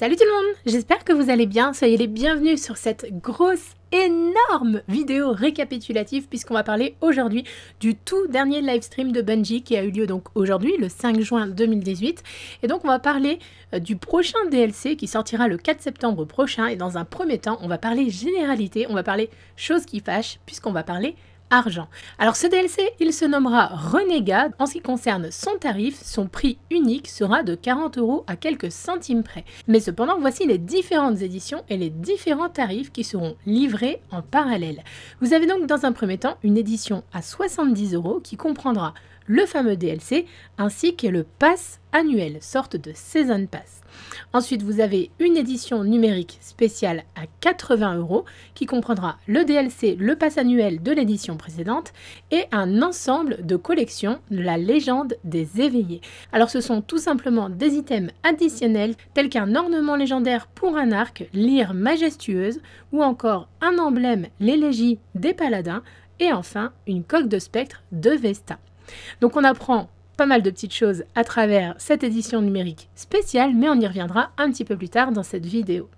Salut tout le monde, j'espère que vous allez bien, soyez les bienvenus sur cette grosse énorme vidéo récapitulative puisqu'on va parler aujourd'hui du tout dernier live stream de Bungie qui a eu lieu donc aujourd'hui le 5 juin 2018 et donc on va parler euh, du prochain DLC qui sortira le 4 septembre prochain et dans un premier temps on va parler généralité, on va parler choses qui fâchent puisqu'on va parler alors ce DLC, il se nommera Renegade. En ce qui concerne son tarif, son prix unique sera de 40 euros à quelques centimes près. Mais cependant, voici les différentes éditions et les différents tarifs qui seront livrés en parallèle. Vous avez donc dans un premier temps une édition à 70 euros qui comprendra le fameux DLC ainsi que le pass annuelle, sorte de season pass. Ensuite, vous avez une édition numérique spéciale à 80 euros qui comprendra le DLC, le pass annuel de l'édition précédente et un ensemble de collections, de la légende des éveillés. Alors, ce sont tout simplement des items additionnels tels qu'un ornement légendaire pour un arc, lyre majestueuse ou encore un emblème, l'élégie des paladins et enfin une coque de spectre de Vesta. Donc on apprend pas mal de petites choses à travers cette édition numérique spéciale, mais on y reviendra un petit peu plus tard dans cette vidéo.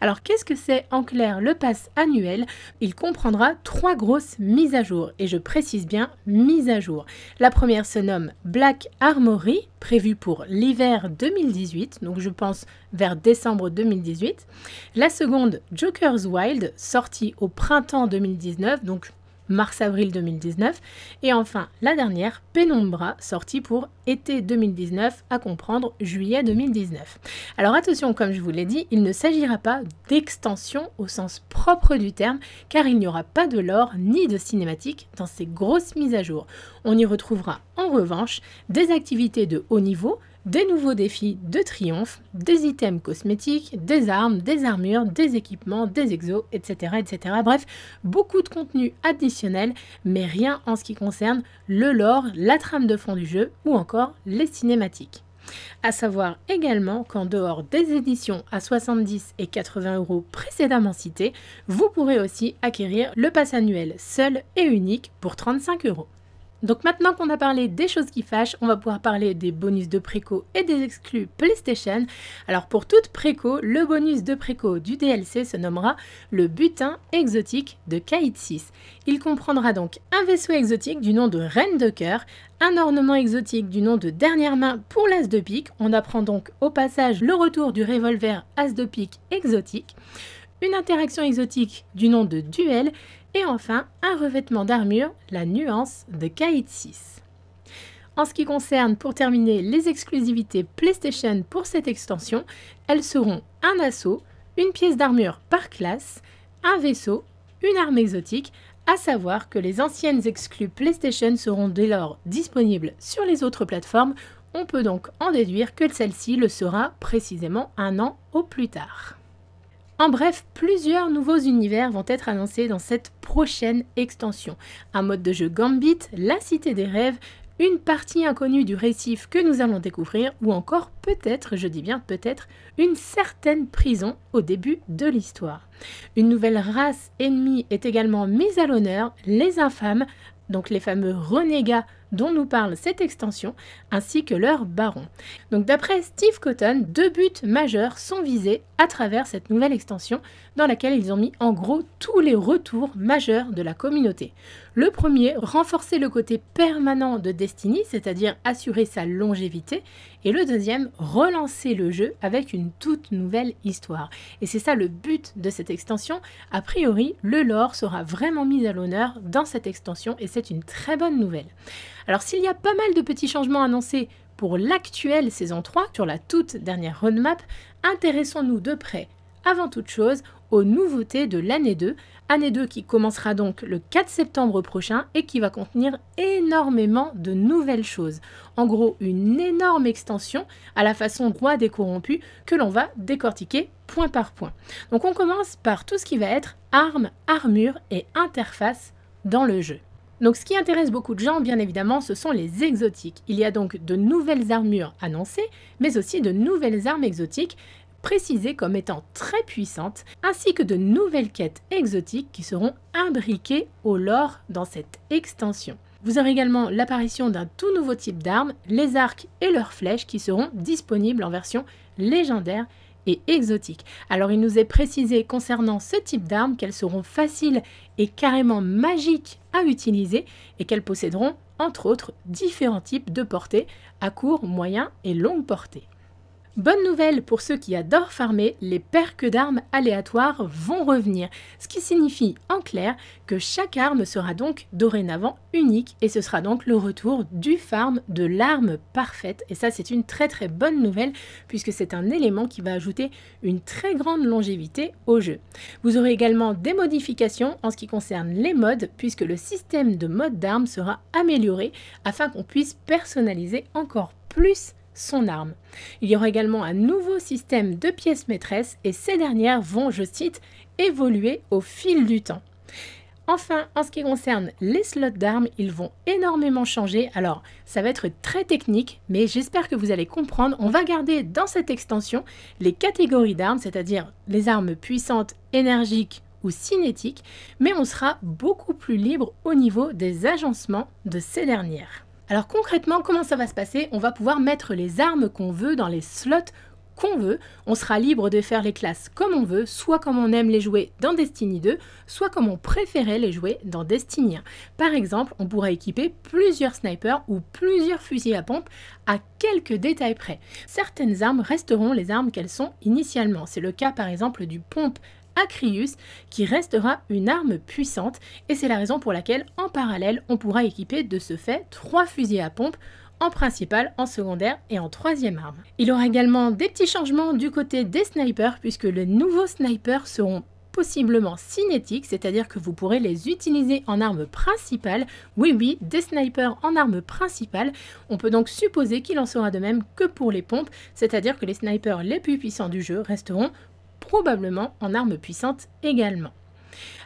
Alors qu'est-ce que c'est en clair le pass annuel Il comprendra trois grosses mises à jour, et je précise bien mises à jour. La première se nomme Black Armory, prévue pour l'hiver 2018, donc je pense vers décembre 2018. La seconde Joker's Wild, sortie au printemps 2019, donc mars-avril 2019. Et enfin, la dernière, Penumbra, sortie pour été 2019, à comprendre juillet 2019. Alors attention, comme je vous l'ai dit, il ne s'agira pas d'extension au sens propre du terme, car il n'y aura pas de lore ni de cinématique dans ces grosses mises à jour. On y retrouvera en revanche des activités de haut niveau, des nouveaux défis de triomphe, des items cosmétiques, des armes, des armures, des équipements, des exos, etc. etc. Bref, beaucoup de contenu additionnel, mais rien en ce qui concerne le lore, la trame de fond du jeu ou encore les cinématiques. À savoir également qu'en dehors des éditions à 70 et 80 euros précédemment citées, vous pourrez aussi acquérir le pass annuel seul et unique pour 35 euros. Donc maintenant qu'on a parlé des choses qui fâchent, on va pouvoir parler des bonus de préco et des exclus PlayStation. Alors pour toute préco, le bonus de préco du DLC se nommera le butin exotique de Kaït 6. Il comprendra donc un vaisseau exotique du nom de Reine de Cœur, un ornement exotique du nom de Dernière Main pour l'As de Pique. On apprend donc au passage le retour du revolver As de Pique exotique une interaction exotique du nom de Duel et enfin, un revêtement d'armure, la nuance de Kaït 6. En ce qui concerne, pour terminer, les exclusivités PlayStation pour cette extension, elles seront un assaut, une pièce d'armure par classe, un vaisseau, une arme exotique, à savoir que les anciennes exclus PlayStation seront dès lors disponibles sur les autres plateformes, on peut donc en déduire que celle-ci le sera précisément un an au plus tard. En bref, plusieurs nouveaux univers vont être annoncés dans cette prochaine extension. Un mode de jeu Gambit, la cité des rêves, une partie inconnue du récif que nous allons découvrir, ou encore peut-être, je dis bien peut-être, une certaine prison au début de l'histoire. Une nouvelle race ennemie est également mise à l'honneur, les infâmes, donc les fameux renégats dont nous parle cette extension, ainsi que leurs barons. Donc d'après Steve Cotton, deux buts majeurs sont visés à travers cette nouvelle extension dans laquelle ils ont mis en gros tous les retours majeurs de la communauté. Le premier, renforcer le côté permanent de Destiny, c'est-à-dire assurer sa longévité, et le deuxième, relancer le jeu avec une toute nouvelle histoire. Et c'est ça le but de cette extension, a priori, le lore sera vraiment mis à l'honneur dans cette extension et c'est une très bonne nouvelle. Alors s'il y a pas mal de petits changements annoncés pour l'actuelle saison 3, sur la toute dernière roadmap, intéressons-nous de près, avant toute chose, nouveautés de l'année 2, année 2 qui commencera donc le 4 septembre prochain et qui va contenir énormément de nouvelles choses. En gros, une énorme extension à la façon Roi des corrompus que l'on va décortiquer point par point. Donc on commence par tout ce qui va être armes, armures et interfaces dans le jeu. Donc ce qui intéresse beaucoup de gens, bien évidemment, ce sont les exotiques. Il y a donc de nouvelles armures annoncées, mais aussi de nouvelles armes exotiques, précisées comme étant très puissante, ainsi que de nouvelles quêtes exotiques qui seront imbriquées au lore dans cette extension. Vous aurez également l'apparition d'un tout nouveau type d'armes, les arcs et leurs flèches qui seront disponibles en version légendaire et exotique. Alors il nous est précisé concernant ce type d'armes qu'elles seront faciles et carrément magiques à utiliser et qu'elles posséderont entre autres différents types de portées à court, moyen et longue portée. Bonne nouvelle pour ceux qui adorent farmer, les perques d'armes aléatoires vont revenir, ce qui signifie en clair que chaque arme sera donc dorénavant unique et ce sera donc le retour du farm de l'arme parfaite et ça c'est une très très bonne nouvelle puisque c'est un élément qui va ajouter une très grande longévité au jeu. Vous aurez également des modifications en ce qui concerne les modes puisque le système de mode d'armes sera amélioré afin qu'on puisse personnaliser encore plus son arme. Il y aura également un nouveau système de pièces maîtresses et ces dernières vont, je cite, évoluer au fil du temps. Enfin, en ce qui concerne les slots d'armes, ils vont énormément changer. Alors, ça va être très technique, mais j'espère que vous allez comprendre. On va garder dans cette extension les catégories d'armes, c'est-à-dire les armes puissantes, énergiques ou cinétiques, mais on sera beaucoup plus libre au niveau des agencements de ces dernières. Alors concrètement, comment ça va se passer On va pouvoir mettre les armes qu'on veut dans les slots qu'on veut, on sera libre de faire les classes comme on veut, soit comme on aime les jouer dans Destiny 2, soit comme on préférait les jouer dans Destiny 1. Par exemple, on pourra équiper plusieurs snipers ou plusieurs fusils à pompe à quelques détails près. Certaines armes resteront les armes qu'elles sont initialement. C'est le cas par exemple du pompe Acrius, qui restera une arme puissante, et c'est la raison pour laquelle, en parallèle, on pourra équiper de ce fait trois fusils à pompe en principal, en secondaire et en troisième arme. Il y aura également des petits changements du côté des snipers puisque les nouveaux snipers seront possiblement cinétiques, c'est-à-dire que vous pourrez les utiliser en arme principale. Oui, oui, des snipers en arme principale. On peut donc supposer qu'il en sera de même que pour les pompes, c'est-à-dire que les snipers les plus puissants du jeu resteront probablement en armes puissantes également.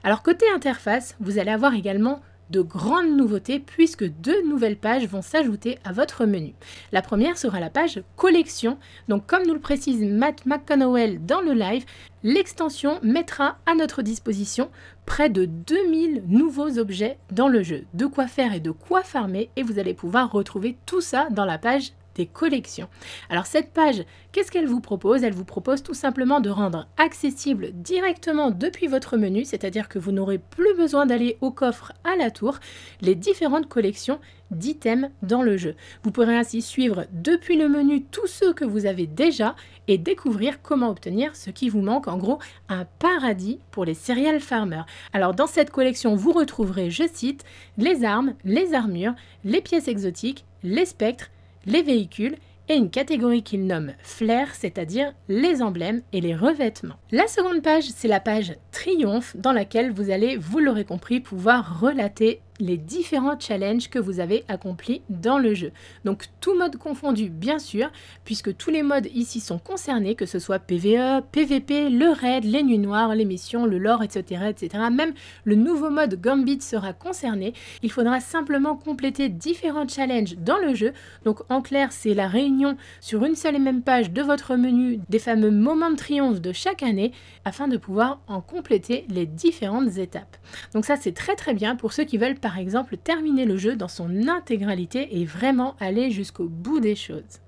Alors côté interface, vous allez avoir également de grandes nouveautés puisque deux nouvelles pages vont s'ajouter à votre menu. La première sera la page collection. Donc comme nous le précise Matt McConnell dans le live, l'extension mettra à notre disposition près de 2000 nouveaux objets dans le jeu. De quoi faire et de quoi farmer et vous allez pouvoir retrouver tout ça dans la page collections. Alors cette page, qu'est-ce qu'elle vous propose Elle vous propose tout simplement de rendre accessible directement depuis votre menu, c'est-à-dire que vous n'aurez plus besoin d'aller au coffre à la tour, les différentes collections d'items dans le jeu. Vous pourrez ainsi suivre depuis le menu tous ceux que vous avez déjà et découvrir comment obtenir ce qui vous manque, en gros un paradis pour les serial farmers. Alors dans cette collection, vous retrouverez, je cite, les armes, les armures, les pièces exotiques, les spectres, les véhicules et une catégorie qu'il nomme flair, c'est-à-dire les emblèmes et les revêtements. La seconde page, c'est la page triomphe dans laquelle vous allez, vous l'aurez compris, pouvoir relater les différents challenges que vous avez accomplis dans le jeu. Donc tout mode confondu bien sûr, puisque tous les modes ici sont concernés, que ce soit PVE, PVP, le raid, les nuits noires, les missions, le lore, etc. etc. Même le nouveau mode Gambit sera concerné. Il faudra simplement compléter différents challenges dans le jeu. Donc en clair, c'est la réunion sur une seule et même page de votre menu des fameux moments de triomphe de chaque année afin de pouvoir en compléter les différentes étapes. Donc ça c'est très très bien pour ceux qui veulent par exemple terminer le jeu dans son intégralité et vraiment aller jusqu'au bout des choses.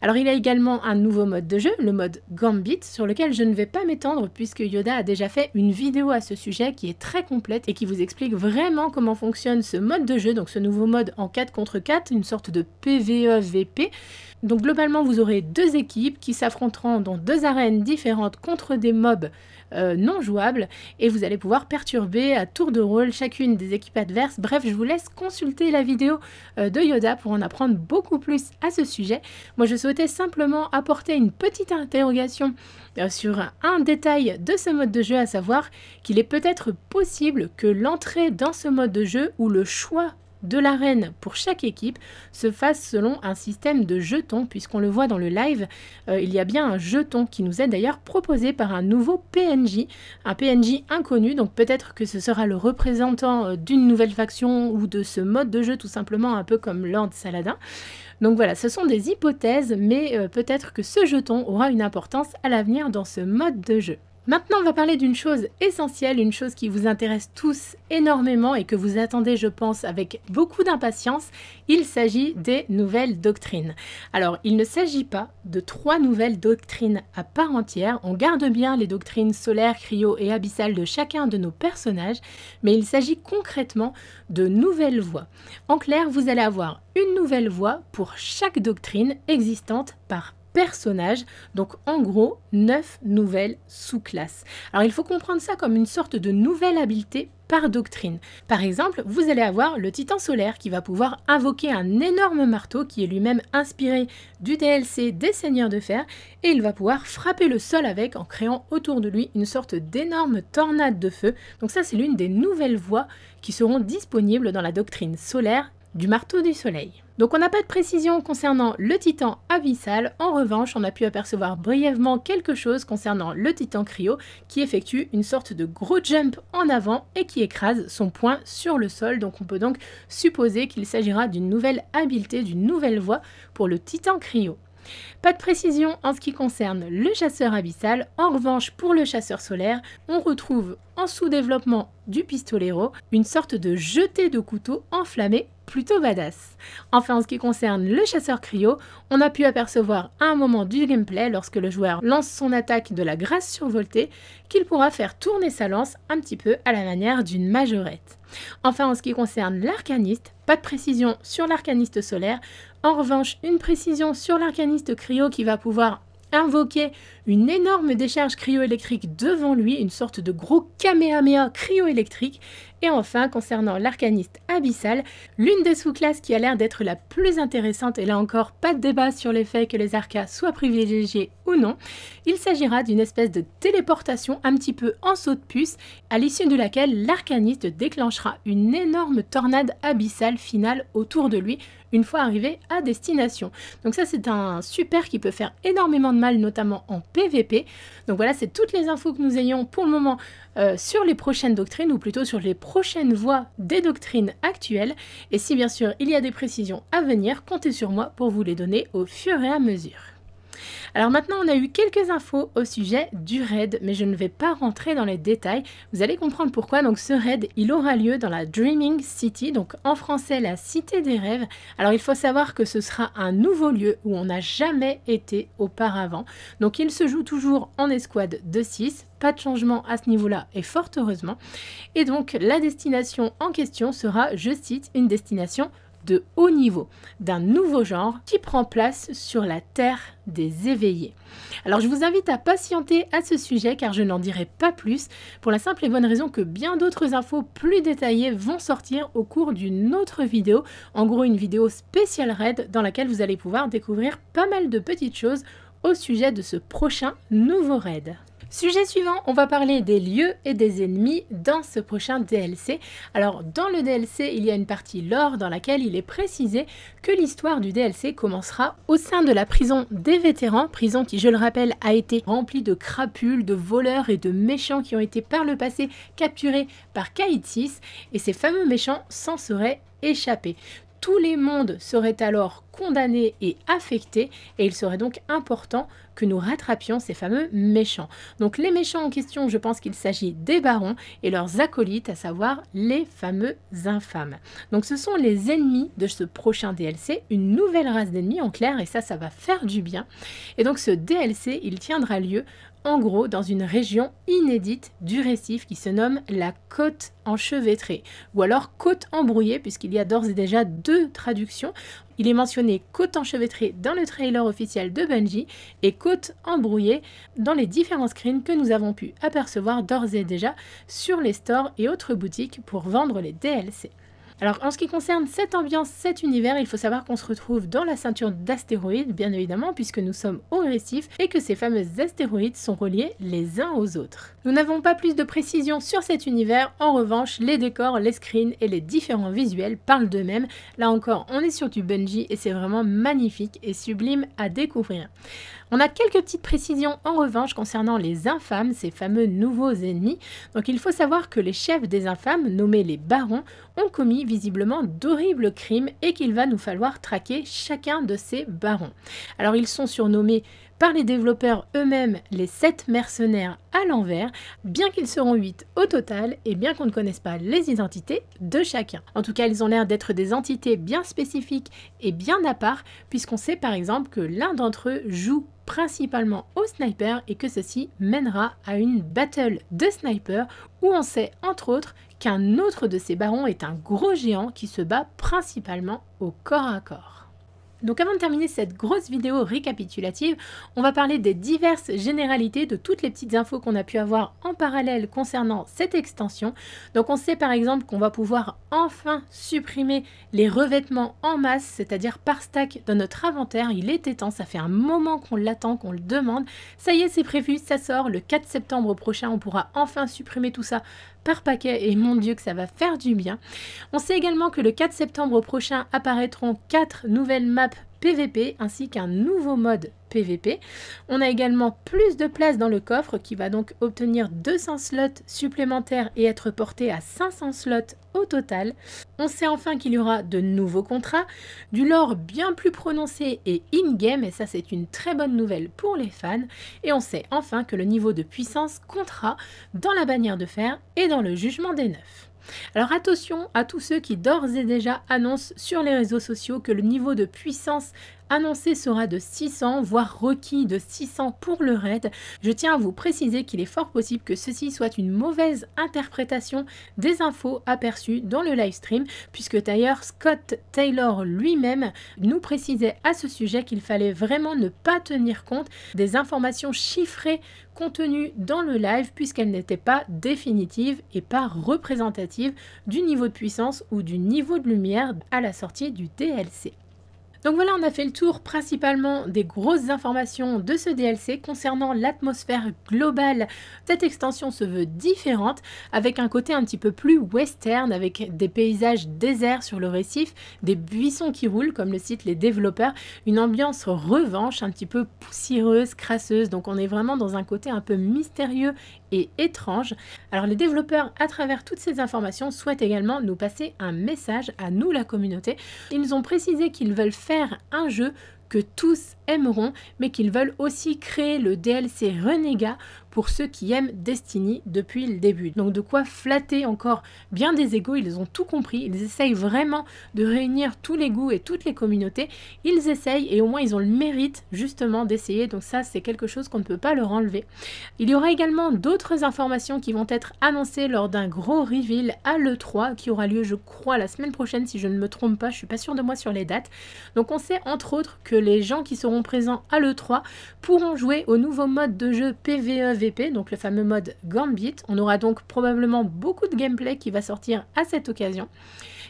Alors il a également un nouveau mode de jeu, le mode Gambit, sur lequel je ne vais pas m'étendre puisque Yoda a déjà fait une vidéo à ce sujet qui est très complète et qui vous explique vraiment comment fonctionne ce mode de jeu, donc ce nouveau mode en 4 contre 4, une sorte de PVE-VP donc globalement, vous aurez deux équipes qui s'affronteront dans deux arènes différentes contre des mobs euh, non jouables et vous allez pouvoir perturber à tour de rôle chacune des équipes adverses. Bref, je vous laisse consulter la vidéo euh, de Yoda pour en apprendre beaucoup plus à ce sujet. Moi, je souhaitais simplement apporter une petite interrogation euh, sur un détail de ce mode de jeu, à savoir qu'il est peut-être possible que l'entrée dans ce mode de jeu ou le choix de l'arène pour chaque équipe se fasse selon un système de jetons, puisqu'on le voit dans le live, euh, il y a bien un jeton qui nous est d'ailleurs proposé par un nouveau PNJ, un PNJ inconnu, donc peut-être que ce sera le représentant euh, d'une nouvelle faction ou de ce mode de jeu tout simplement, un peu comme Lord Saladin. Donc voilà, ce sont des hypothèses, mais euh, peut-être que ce jeton aura une importance à l'avenir dans ce mode de jeu. Maintenant, on va parler d'une chose essentielle, une chose qui vous intéresse tous énormément et que vous attendez, je pense, avec beaucoup d'impatience. Il s'agit des nouvelles doctrines. Alors, il ne s'agit pas de trois nouvelles doctrines à part entière. On garde bien les doctrines solaires, cryo et abyssales de chacun de nos personnages, mais il s'agit concrètement de nouvelles voies. En clair, vous allez avoir une nouvelle voie pour chaque doctrine existante par personnages, donc en gros 9 nouvelles sous-classes. Alors il faut comprendre ça comme une sorte de nouvelle habileté par doctrine. Par exemple, vous allez avoir le Titan solaire qui va pouvoir invoquer un énorme marteau qui est lui-même inspiré du DLC des Seigneurs de Fer et il va pouvoir frapper le sol avec en créant autour de lui une sorte d'énorme tornade de feu. Donc ça c'est l'une des nouvelles voies qui seront disponibles dans la doctrine solaire du marteau du soleil. Donc on n'a pas de précision concernant le titan abyssal, en revanche on a pu apercevoir brièvement quelque chose concernant le titan cryo qui effectue une sorte de gros jump en avant et qui écrase son poing sur le sol, donc on peut donc supposer qu'il s'agira d'une nouvelle habileté, d'une nouvelle voie pour le titan cryo. Pas de précision en ce qui concerne le chasseur abyssal, en revanche pour le chasseur solaire, on retrouve en sous-développement du pistolero une sorte de jeté de couteau enflammé plutôt badass. Enfin, en ce qui concerne le chasseur cryo, on a pu apercevoir à un moment du gameplay, lorsque le joueur lance son attaque de la grâce survoltée, qu'il pourra faire tourner sa lance un petit peu à la manière d'une majorette. Enfin, en ce qui concerne l'arcaniste, pas de précision sur l'arcaniste solaire, en revanche, une précision sur l'arcaniste cryo qui va pouvoir invoquer une énorme décharge cryo-électrique devant lui, une sorte de gros kamehameha cryo-électrique. Et enfin, concernant l'arcaniste abyssal, l'une des sous-classes qui a l'air d'être la plus intéressante, et là encore, pas de débat sur les faits que les arcas soient privilégiés ou non, il s'agira d'une espèce de téléportation un petit peu en saut de puce, à l'issue de laquelle l'arcaniste déclenchera une énorme tornade abyssale finale autour de lui, une fois arrivé à destination. Donc ça c'est un super qui peut faire énormément de mal, notamment en PVP. Donc voilà, c'est toutes les infos que nous ayons pour le moment euh, sur les prochaines doctrines, ou plutôt sur les prochaines voies des doctrines actuelles. Et si bien sûr il y a des précisions à venir, comptez sur moi pour vous les donner au fur et à mesure. Alors maintenant, on a eu quelques infos au sujet du raid, mais je ne vais pas rentrer dans les détails. Vous allez comprendre pourquoi. Donc ce raid, il aura lieu dans la Dreaming City, donc en français la Cité des Rêves. Alors il faut savoir que ce sera un nouveau lieu où on n'a jamais été auparavant. Donc il se joue toujours en escouade de 6, pas de changement à ce niveau-là et fort heureusement. Et donc la destination en question sera, je cite, une destination de haut niveau, d'un nouveau genre qui prend place sur la Terre des éveillés. Alors je vous invite à patienter à ce sujet car je n'en dirai pas plus pour la simple et bonne raison que bien d'autres infos plus détaillées vont sortir au cours d'une autre vidéo, en gros une vidéo spéciale raid dans laquelle vous allez pouvoir découvrir pas mal de petites choses au sujet de ce prochain nouveau raid. Sujet suivant, on va parler des lieux et des ennemis dans ce prochain DLC. Alors dans le DLC, il y a une partie lore dans laquelle il est précisé que l'histoire du DLC commencera au sein de la prison des vétérans, prison qui je le rappelle a été remplie de crapules, de voleurs et de méchants qui ont été par le passé capturés par Kaitis et ces fameux méchants s'en seraient échappés tous les mondes seraient alors condamnés et affectés, et il serait donc important que nous rattrapions ces fameux méchants. Donc les méchants en question, je pense qu'il s'agit des barons et leurs acolytes, à savoir les fameux infâmes. Donc ce sont les ennemis de ce prochain DLC, une nouvelle race d'ennemis en clair, et ça, ça va faire du bien. Et donc ce DLC, il tiendra lieu en gros dans une région inédite du récif qui se nomme la côte enchevêtrée ou alors côte embrouillée puisqu'il y a d'ores et déjà deux traductions. Il est mentionné côte enchevêtrée dans le trailer officiel de Bungie et côte embrouillée dans les différents screens que nous avons pu apercevoir d'ores et déjà sur les stores et autres boutiques pour vendre les DLC. Alors en ce qui concerne cette ambiance, cet univers, il faut savoir qu'on se retrouve dans la ceinture d'astéroïdes, bien évidemment, puisque nous sommes agressifs et que ces fameux astéroïdes sont reliés les uns aux autres. Nous n'avons pas plus de précisions sur cet univers, en revanche, les décors, les screens et les différents visuels parlent d'eux-mêmes. Là encore, on est sur du Bungie et c'est vraiment magnifique et sublime à découvrir. On a quelques petites précisions en revanche concernant les infâmes, ces fameux nouveaux ennemis. Donc il faut savoir que les chefs des infâmes, nommés les barons, commis visiblement d'horribles crimes et qu'il va nous falloir traquer chacun de ces barons. Alors ils sont surnommés par les développeurs eux-mêmes les 7 mercenaires à l'envers, bien qu'ils seront 8 au total et bien qu'on ne connaisse pas les identités de chacun. En tout cas, ils ont l'air d'être des entités bien spécifiques et bien à part, puisqu'on sait par exemple que l'un d'entre eux joue principalement au sniper et que ceci mènera à une battle de sniper où on sait entre autres qu'un autre de ces barons est un gros géant qui se bat principalement au corps à corps. Donc avant de terminer cette grosse vidéo récapitulative, on va parler des diverses généralités de toutes les petites infos qu'on a pu avoir en parallèle concernant cette extension. Donc on sait par exemple qu'on va pouvoir enfin supprimer les revêtements en masse, c'est-à-dire par stack dans notre inventaire. Il était temps, ça fait un moment qu'on l'attend, qu'on le demande. Ça y est, c'est prévu, ça sort. Le 4 septembre prochain, on pourra enfin supprimer tout ça par paquet et mon dieu que ça va faire du bien. On sait également que le 4 septembre prochain apparaîtront 4 nouvelles maps PVP ainsi qu'un nouveau mode PVP. On a également plus de place dans le coffre qui va donc obtenir 200 slots supplémentaires et être porté à 500 slots au total. On sait enfin qu'il y aura de nouveaux contrats, du lore bien plus prononcé et in-game et ça c'est une très bonne nouvelle pour les fans. Et on sait enfin que le niveau de puissance comptera dans la bannière de fer et dans le jugement des neufs. Alors attention à tous ceux qui d'ores et déjà annoncent sur les réseaux sociaux que le niveau de puissance annoncé sera de 600, voire requis de 600 pour le raid. Je tiens à vous préciser qu'il est fort possible que ceci soit une mauvaise interprétation des infos aperçues dans le live stream, puisque d'ailleurs Scott Taylor lui-même nous précisait à ce sujet qu'il fallait vraiment ne pas tenir compte des informations chiffrées contenues dans le live puisqu'elles n'étaient pas définitives et pas représentatives du niveau de puissance ou du niveau de lumière à la sortie du DLC. Donc voilà, on a fait le tour principalement des grosses informations de ce DLC concernant l'atmosphère globale. Cette extension se veut différente, avec un côté un petit peu plus western, avec des paysages déserts sur le récif, des buissons qui roulent, comme le citent les développeurs, une ambiance revanche un petit peu poussiéreuse, crasseuse, donc on est vraiment dans un côté un peu mystérieux et Alors les développeurs, à travers toutes ces informations, souhaitent également nous passer un message à nous, la communauté. Ils ont précisé qu'ils veulent faire un jeu que tous aimeront, mais qu'ils veulent aussi créer le DLC Renégat pour ceux qui aiment Destiny depuis le début. Donc de quoi flatter encore bien des égaux, ils ont tout compris, ils essayent vraiment de réunir tous les goûts et toutes les communautés, ils essayent et au moins ils ont le mérite justement d'essayer, donc ça c'est quelque chose qu'on ne peut pas leur enlever. Il y aura également d'autres informations qui vont être annoncées lors d'un gros reveal à l'E3 qui aura lieu je crois la semaine prochaine si je ne me trompe pas, je suis pas sûre de moi sur les dates. Donc on sait entre autres que les gens qui seront présents à l'E3 pourront jouer au nouveau mode de jeu PVE donc le fameux mode Gambit. On aura donc probablement beaucoup de gameplay qui va sortir à cette occasion.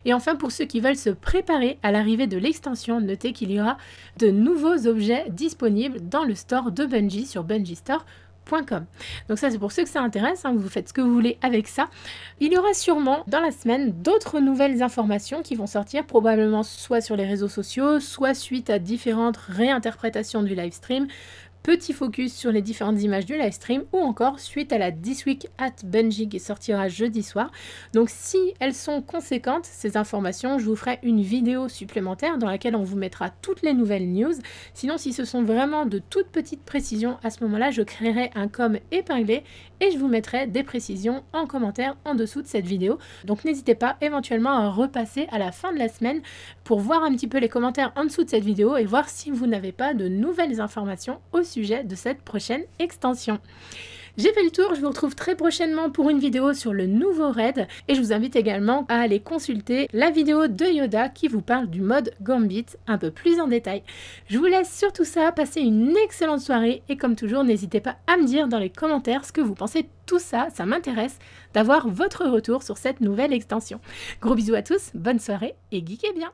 Et enfin, pour ceux qui veulent se préparer à l'arrivée de l'extension, notez qu'il y aura de nouveaux objets disponibles dans le store de Bungie sur bungiestore.com. Donc ça c'est pour ceux que ça intéresse, hein, vous faites ce que vous voulez avec ça. Il y aura sûrement dans la semaine d'autres nouvelles informations qui vont sortir, probablement soit sur les réseaux sociaux, soit suite à différentes réinterprétations du live stream, petit focus sur les différentes images du live stream ou encore suite à la This Week at Benji qui sortira jeudi soir. Donc si elles sont conséquentes, ces informations, je vous ferai une vidéo supplémentaire dans laquelle on vous mettra toutes les nouvelles news. Sinon, si ce sont vraiment de toutes petites précisions, à ce moment-là, je créerai un com épinglé et je vous mettrai des précisions en commentaire en dessous de cette vidéo. Donc n'hésitez pas éventuellement à repasser à la fin de la semaine pour voir un petit peu les commentaires en dessous de cette vidéo et voir si vous n'avez pas de nouvelles informations au sujet de cette prochaine extension. J'ai fait le tour, je vous retrouve très prochainement pour une vidéo sur le nouveau raid et je vous invite également à aller consulter la vidéo de Yoda qui vous parle du mode Gambit un peu plus en détail. Je vous laisse sur tout ça, passez une excellente soirée et comme toujours n'hésitez pas à me dire dans les commentaires ce que vous pensez de tout ça, ça m'intéresse d'avoir votre retour sur cette nouvelle extension. Gros bisous à tous, bonne soirée et geekez bien